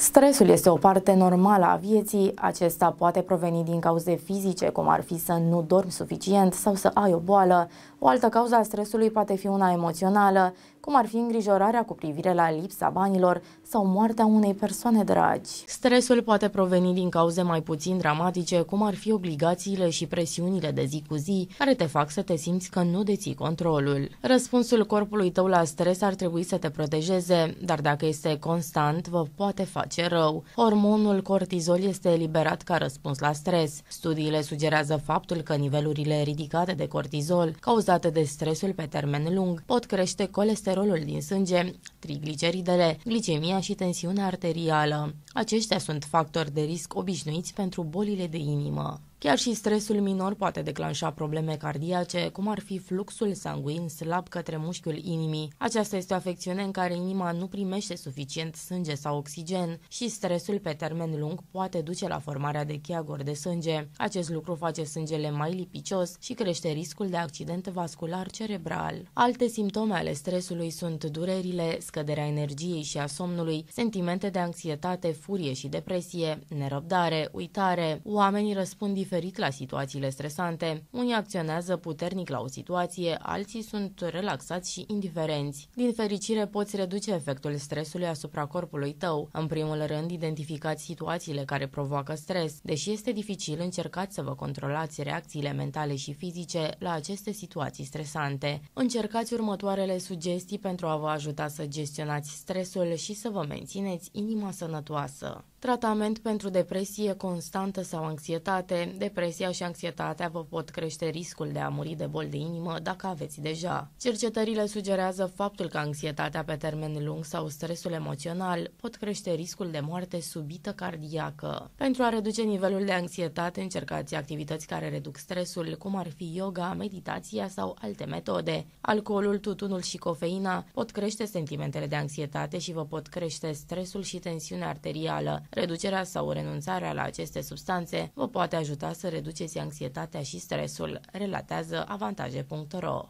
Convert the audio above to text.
Stresul este o parte normală a vieții, acesta poate proveni din cauze fizice, cum ar fi să nu dormi suficient sau să ai o boală. O altă cauză a stresului poate fi una emoțională, cum ar fi îngrijorarea cu privire la lipsa banilor sau moartea unei persoane dragi. Stresul poate proveni din cauze mai puțin dramatice, cum ar fi obligațiile și presiunile de zi cu zi, care te fac să te simți că nu deții controlul. Răspunsul corpului tău la stres ar trebui să te protejeze, dar dacă este constant, vă poate face face rău. Hormonul cortizol este eliberat ca răspuns la stres. Studiile sugerează faptul că nivelurile ridicate de cortizol, cauzate de stresul pe termen lung, pot crește colesterolul din sânge, trigliceridele, glicemia și tensiunea arterială. Aceștia sunt factori de risc obișnuiți pentru bolile de inimă. Chiar și stresul minor poate declanșa probleme cardiace, cum ar fi fluxul sanguin slab către mușchiul inimii. Aceasta este o afecțiune în care inima nu primește suficient sânge sau oxigen și stresul pe termen lung poate duce la formarea de cheaguri de sânge. Acest lucru face sângele mai lipicios și crește riscul de accident vascular cerebral. Alte simptome ale stresului sunt durerile, scăderea energiei și a somnului, sentimente de anxietate, furie și depresie, nerăbdare, uitare. Oamenii răspund diferit la situațiile stresante. Unii acționează puternic la o situație, alții sunt relaxați și indiferenți. Din fericire, poți reduce efectul stresului asupra corpului tău. În primul rând, identificați situațiile care provoacă stres. Deși este dificil, încercați să vă controlați reacțiile mentale și fizice la aceste situații stresante. Încercați următoarele sugestii pentru a vă ajuta să gestionați stresul și să vă mențineți inima sănătoasă. Tratament pentru depresie constantă sau anxietate Depresia și anxietatea vă pot crește riscul de a muri de boli de inimă dacă aveți deja. Cercetările sugerează faptul că anxietatea pe termen lung sau stresul emoțional pot crește riscul de moarte subită cardiacă. Pentru a reduce nivelul de anxietate, încercați activități care reduc stresul, cum ar fi yoga, meditația sau alte metode. Alcoolul, tutunul și cofeina pot crește sentimentele de anxietate și vă pot crește stresul și tensiunea arterială. Reducerea sau renunțarea la aceste substanțe vă poate ajuta ca să reduceți anxietatea și stresul, relatează avantaje.ro.